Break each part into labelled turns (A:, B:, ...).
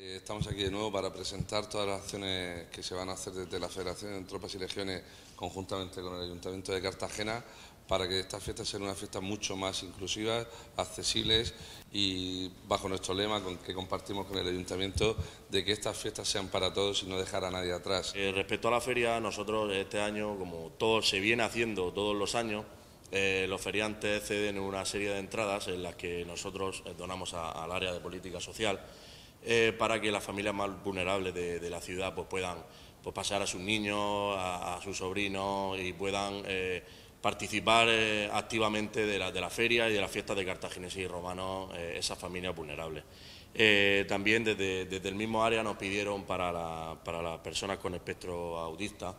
A: Eh, estamos aquí de nuevo para presentar todas las acciones que se van a hacer desde la Federación de Tropas y Legiones conjuntamente con el Ayuntamiento de Cartagena para que estas fiestas sean una fiesta mucho más inclusiva, accesibles y bajo nuestro lema que compartimos con el Ayuntamiento de que estas fiestas sean para todos y no dejar a nadie atrás. Eh, respecto a la feria, nosotros este año, como todo se viene haciendo todos los años, eh, los feriantes ceden una serie de entradas en las que nosotros donamos al área de política social eh, para que las familias más vulnerables de, la ciudad pues, puedan pues, pasar a sus niños, a, sus sobrinos y puedan eh, participar eh, activamente de la, feria y de las fiestas de cartagineses y romanos esas familias vulnerables. también desde, el mismo área nos pidieron para, para las personas con espectro autista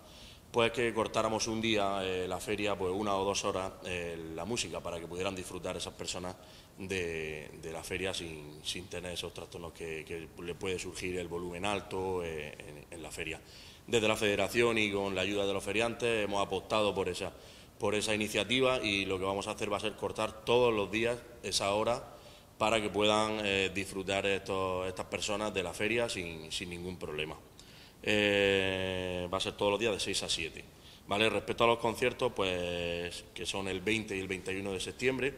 A: pues que cortáramos un día eh, la feria, pues una o dos horas eh, la música, para que pudieran disfrutar esas personas de, la feria sin, tener esos trastornos que, le puede surgir el volumen alto eh, en, la feria. Desde la federación y con la ayuda de los feriantes hemos apostado por esa, por esa iniciativa y lo que vamos a hacer va a ser cortar todos los días esa hora para que puedan disfrutar estas personas de la feria sin, ningún problema a ser todos los días de 6 a 7. ¿Vale? Respecto a los conciertos, pues que son el 20 y el 21 de septiembre,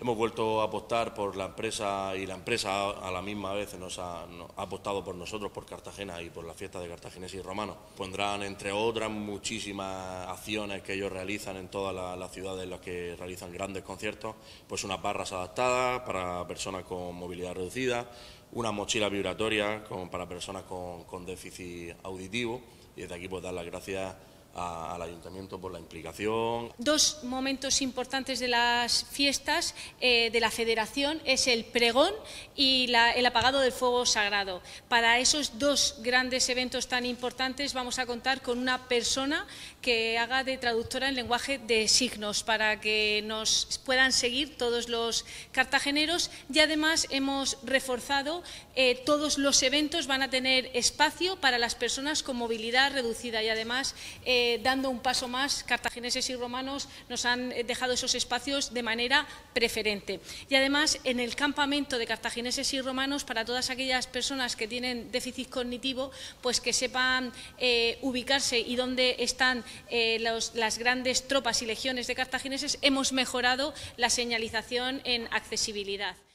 A: Hemos vuelto a apostar por la empresa y la empresa a la misma vez nos ha, apostado por nosotros, por Cartagena y por la fiesta de cartagineses y romanos. Pondrán, entre otras, muchísimas acciones que ellos realizan en todas las, ciudades en las que realizan grandes conciertos, pues unas barras adaptadas para personas con movilidad reducida, una mochila vibratoria para personas con, con déficit auditivo. Y desde aquí pues dar las gracias al ayuntamiento por la implicación.
B: Dos momentos importantes de las fiestas eh, de la federación es el pregón y el apagado del fuego sagrado. Para esos dos grandes eventos tan importantes vamos a contar con una persona que haga de traductora en lenguaje de signos para que nos puedan seguir todos los cartageneros y además hemos reforzado eh, todos los eventos van a tener espacio para las personas con movilidad reducida y además eh, dando un paso más, cartagineses y romanos nos han eh, dejado esos espacios de manera preferente. Y además, en el campamento de cartagineses y romanos, para todas aquellas personas que tienen déficit cognitivo, pues que sepan eh, ubicarse y dónde están eh, las grandes tropas y legiones de cartagineses, hemos mejorado la señalización en accesibilidad.